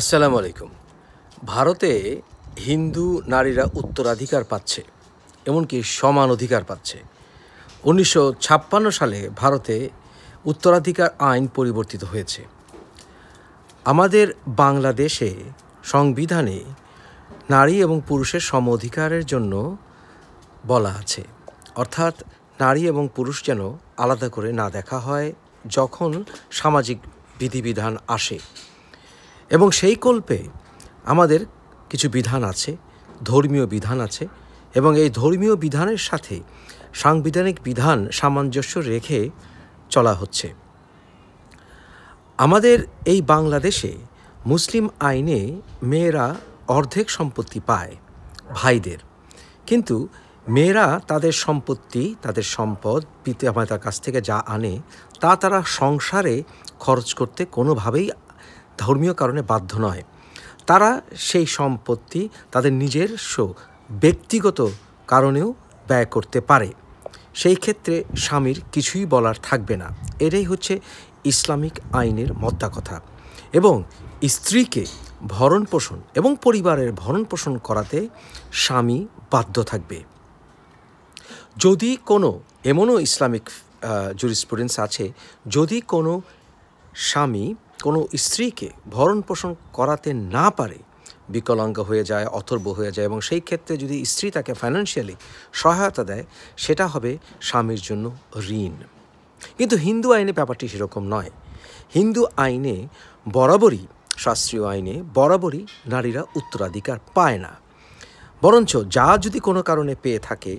আসসালামু আলাইকুম ভারতে হিন্দু নারীরা উত্তরাধিকার পাচ্ছে এমনকি সমান অধিকার পাচ্ছে উনিশশো সালে ভারতে উত্তরাধিকার আইন পরিবর্তিত হয়েছে আমাদের বাংলাদেশে সংবিধানে নারী এবং পুরুষের সম অধিকারের জন্য বলা আছে অর্থাৎ নারী এবং পুরুষ যেন আলাদা করে না দেখা হয় যখন সামাজিক বিধিবিধান আসে এবং সেই কল্পে আমাদের কিছু বিধান আছে ধর্মীয় বিধান আছে এবং এই ধর্মীয় বিধানের সাথে সাংবিধানিক বিধান সামঞ্জস্য রেখে চলা হচ্ছে আমাদের এই বাংলাদেশে মুসলিম আইনে মেয়েরা অর্ধেক সম্পত্তি পায় ভাইদের কিন্তু মেয়েরা তাদের সম্পত্তি তাদের সম্পদ পিতা মাতার কাছ থেকে যা আনে তা তারা সংসারে খরচ করতে কোনোভাবেই ধর্মীয় কারণে বাধ্য নয় তারা সেই সম্পত্তি তাদের নিজস্ব ব্যক্তিগত কারণেও ব্যয় করতে পারে সেই ক্ষেত্রে স্বামীর কিছুই বলার থাকবে না এটাই হচ্ছে ইসলামিক আইনের মত্তা কথা এবং স্ত্রীকে ভরণ পোষণ এবং পরিবারের ভরণ পোষণ করাতে স্বামী বাধ্য থাকবে যদি কোনো এমনও ইসলামিক জুরিসপ্রুডেন্স আছে যদি কোনো স্বামী কোনো স্ত্রীকে ভরণ পোষণ করাতে না পারে বিকলাঙ্গ হয়ে যায় অথর্ব হয়ে যায় এবং সেই ক্ষেত্রে যদি স্ত্রী তাকে ফাইন্যান্সিয়ালি সহায়তা দেয় সেটা হবে স্বামীর জন্য ঋণ কিন্তু হিন্দু আইনে ব্যাপারটি সেরকম নয় হিন্দু আইনে বরাবরই শাস্ত্রীয় আইনে বরাবরই নারীরা উত্তরাধিকার পায় না বরঞ্চ যা যদি কোনো কারণে পেয়ে থাকে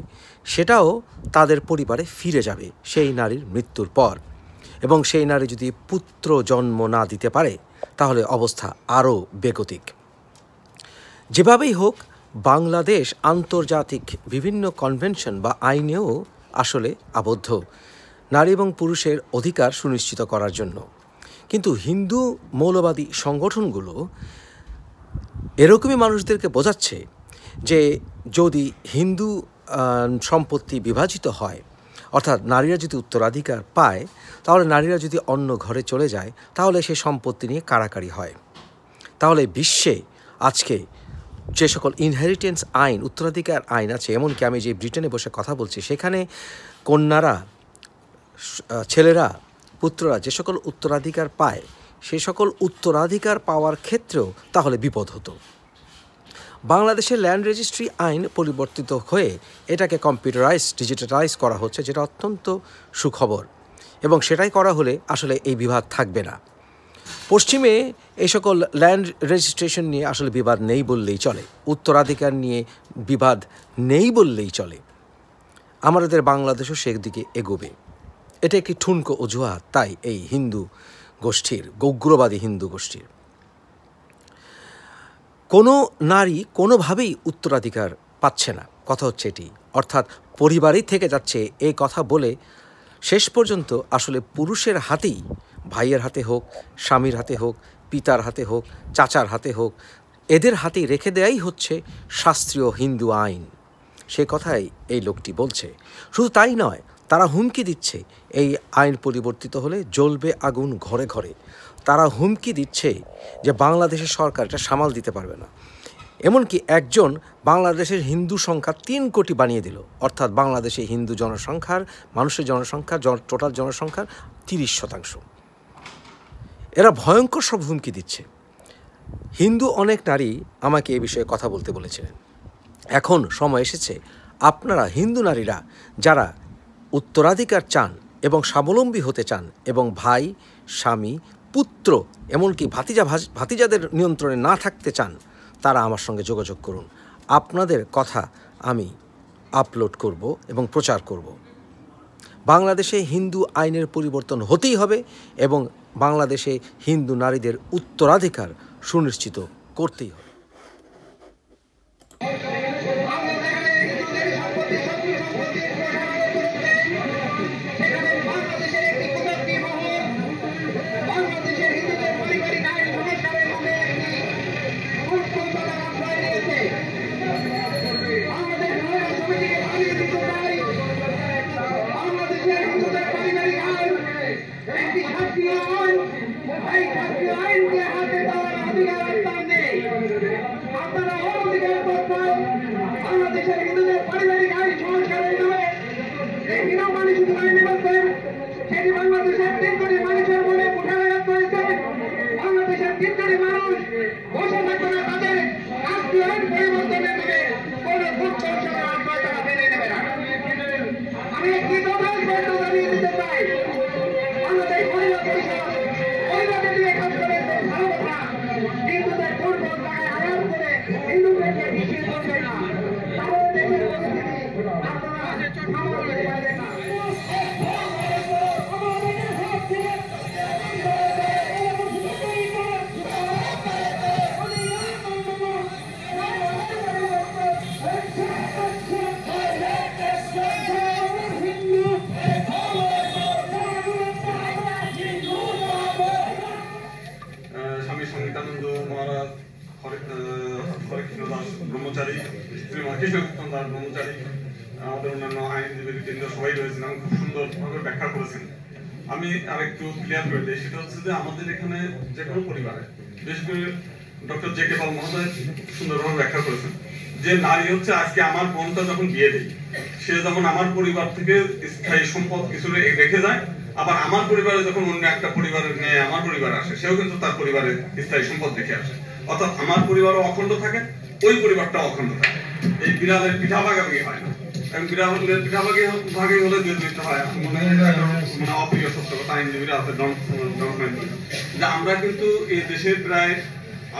সেটাও তাদের পরিবারে ফিরে যাবে সেই নারীর মৃত্যুর পর এবং সেই নারী যদি পুত্র জন্ম না দিতে পারে তাহলে অবস্থা আরও বেগতিক যেভাবেই হোক বাংলাদেশ আন্তর্জাতিক বিভিন্ন কনভেনশন বা আইনেও আসলে আবদ্ধ নারী এবং পুরুষের অধিকার সুনিশ্চিত করার জন্য কিন্তু হিন্দু মৌলবাদী সংগঠনগুলো এরকমই মানুষদেরকে বোঝাচ্ছে যে যদি হিন্দু সম্পত্তি বিভাজিত হয় অর্থাৎ নারীরা যদি উত্তরাধিকার পায় তাহলে নারীরা যদি অন্য ঘরে চলে যায় তাহলে সে সম্পত্তি নিয়ে কারাকারি হয় তাহলে বিশ্বে আজকে যে সকল ইনহেরিটেন্স আইন উত্তরাধিকার আইন আছে এমনকি আমি যে ব্রিটেনে বসে কথা বলছি সেখানে কন্যারা ছেলেরা পুত্ররা যে সকল উত্তরাধিকার পায় সে সকল উত্তরাধিকার পাওয়ার ক্ষেত্রেও তাহলে বিপদ হতো বাংলাদেশের ল্যান্ড রেজিস্ট্রি আইন পরিবর্তিত হয়ে এটাকে কম্পিউটারাইজ ডিজিটালাইজ করা হচ্ছে যেটা অত্যন্ত সুখবর এবং সেটাই করা হলে আসলে এই বিবাদ থাকবে না পশ্চিমে এই সকল ল্যান্ড রেজিস্ট্রেশন নিয়ে আসলে বিবাদ নেই বললেই চলে উত্তরাধিকার নিয়ে বিবাদ নেই বললেই চলে আমাদের বাংলাদেশও সেদিকে এগোবে এটা একটি ঠুনকো অজুহাত তাই এই হিন্দু গোষ্ঠীর উগ্রবাদী হিন্দু গোষ্ঠীর কোনো নারী কোনোভাবেই উত্তরাধিকার পাচ্ছে না কথা হচ্ছে এটি অর্থাৎ পরিবারেই থেকে যাচ্ছে এই কথা বলে শেষ পর্যন্ত আসলে পুরুষের হাতেই ভাইয়ের হাতে হোক স্বামীর হাতে হোক পিতার হাতে হোক চাচার হাতে হোক এদের হাতেই রেখে দেয়াই হচ্ছে শাস্ত্রীয় হিন্দু আইন সে কথাই এই লোকটি বলছে শুধু তাই নয় তারা হুমকি দিচ্ছে এই আইন পরিবর্তিত হলে জ্বলবে আগুন ঘরে ঘরে তারা হুমকি দিচ্ছে যে বাংলাদেশের সরকার এটা সামাল দিতে পারবে না এমনকি একজন বাংলাদেশের হিন্দু সংখ্যা তিন কোটি বানিয়ে দিল অর্থাৎ বাংলাদেশে হিন্দু জনসংখ্যার মানুষের জনসংখ্যা টোটাল জনসংখ্যার তিরিশ শতাংশ এরা ভয়ঙ্কর সব হুমকি দিচ্ছে হিন্দু অনেক নারী আমাকে এ বিষয়ে কথা বলতে বলেছিলেন এখন সময় এসেছে আপনারা হিন্দু নারীরা যারা উত্তরাধিকার চান এবং স্বাবলম্বী হতে চান এবং ভাই স্বামী পুত্র এমনকি ভাতিজা ভাতিজাদের নিয়ন্ত্রণে না থাকতে চান তারা আমার সঙ্গে যোগাযোগ করুন আপনাদের কথা আমি আপলোড করব এবং প্রচার করব বাংলাদেশে হিন্দু আইনের পরিবর্তন হতেই হবে এবং বাংলাদেশে হিন্দু নারীদের উত্তরাধিকার সুনিশ্চিত করতেই হবে সেই বাংলাদেশের তিন কোটি আমার আমাদের অন্যান্য কেন্দ্র সবাই রয়েছেন এবং খুব সুন্দরভাবে ব্যাখ্যা করেছেন আমি আরেকটু ক্লিয়ার করে দিই সেটা হচ্ছে যে আমাদের এখানে যে কোনো পরিবারে বিশেষ করে ডক্টর জে কে পাল মহোদয় সুন্দরভাবে ব্যাখ্যা করেছেন যে নারী হচ্ছে আজকে আমার বোনটা যখন বিয়ে দেয় সে যখন আমার পরিবার থেকে স্থায়ী সম্পদ কিছু রেখে যায় আবার আমার পরিবারে যখন অন্য একটা পরিবারের মেয়ে আমার পরিবারে আসে সেও কিন্তু তার পরিবারের স্থায়ী সম্পদ রেখে আসে অর্থাৎ আমার পরিবারও অখণ্ড থাকে ওই পরিবারটাও অখণ্ড থাকে এই বিড়ালের পিঠা ভাগাভাগি হয় না বিড়ালের পিঠা ভাগে ভাগে হলে হয় মনে মানে অপ্রিয় সত্য কথা আইনজীবীরা আছে যে আমরা কিন্তু এই প্রায়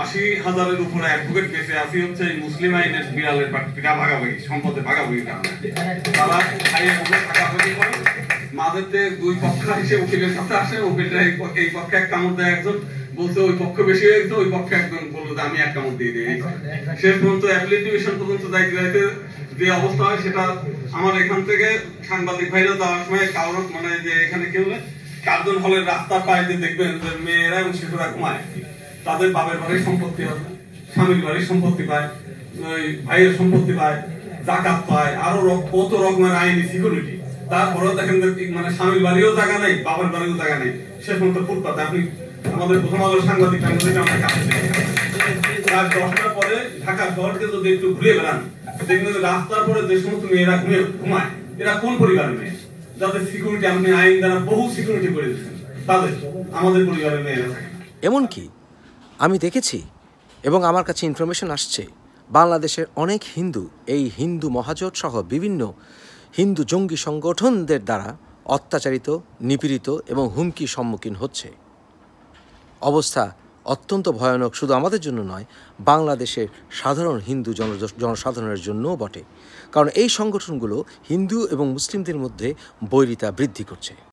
আশি হাজারের উপরে অ্যাডভোকেট বেঁচে আছি হচ্ছে এই মুসলিম আইনের বিড়ালের পিঠা ভাগাভাগি কারণে তারা খাইয়ে ভাগাভাগি করে মাঝেতে দুই পক্ষ হিসেবে উকিলের সাথে আসে উকিলটা এই পক্ষে এক কামড় দেয় একজন বলতে ওই পক্ষ বেশি হয়ে গেছে ওই পক্ষে একজন বললো যে আমি একটা কামড় দিয়ে দিই সে পর্যন্ত অ্যাপ্লিকেশন পর্যন্ত যাইতে যাইতে যে অবস্থা হয় সেটা আমার এখান থেকে সাংবাদিক ভাইরা যাওয়ার সময় কারোর মানে যে এখানে কেউ কার্জন হলের রাস্তা পায়ে যে দেখবেন যে মেয়েরা এবং শিশুরা ঘুমায় তাদের বাপের বাড়ির সম্পত্তি হয় স্বামীর বাড়ির সম্পত্তি পায় ওই ভাইয়ের সম্পত্তি পায় জাকাত পায় আরো কত রকমের আইনি সিকিউরিটি তারপরেও দেখেন মানে স্বামীর বাড়িও জায়গা নেই বাবার বাড়িও জায়গা নেই সে পর্যন্ত ফুটপাতে আপনি আমাদের প্রথম আলো সাংবাদিক রাত দশটার পরে যদি একটু ঘুরে বেড়ান দেখবেন রাস্তার পরে যে সমস্ত মেয়েরা ঘুরে ঘুমায় এরা কোন পরিবারের মেয়ে যাদের সিকিউরিটি আপনি আইন দ্বারা বহু সিকিউরিটি করে দিচ্ছেন তাদের আমাদের পরিবারের মেয়েরা এমনকি আমি দেখেছি এবং আমার কাছে ইনফরমেশন আসছে বাংলাদেশের অনেক হিন্দু এই হিন্দু মহাজোট সহ বিভিন্ন হিন্দু জঙ্গি সংগঠনদের দ্বারা অত্যাচারিত নিপীড়িত এবং হুমকি সম্মুখীন হচ্ছে অবস্থা অত্যন্ত ভয়ানক শুধু আমাদের জন্য নয় বাংলাদেশের সাধারণ হিন্দু জনসাধারণের জন্যও বটে কারণ এই সংগঠনগুলো হিন্দু এবং মুসলিমদের মধ্যে বৈরিতা বৃদ্ধি করছে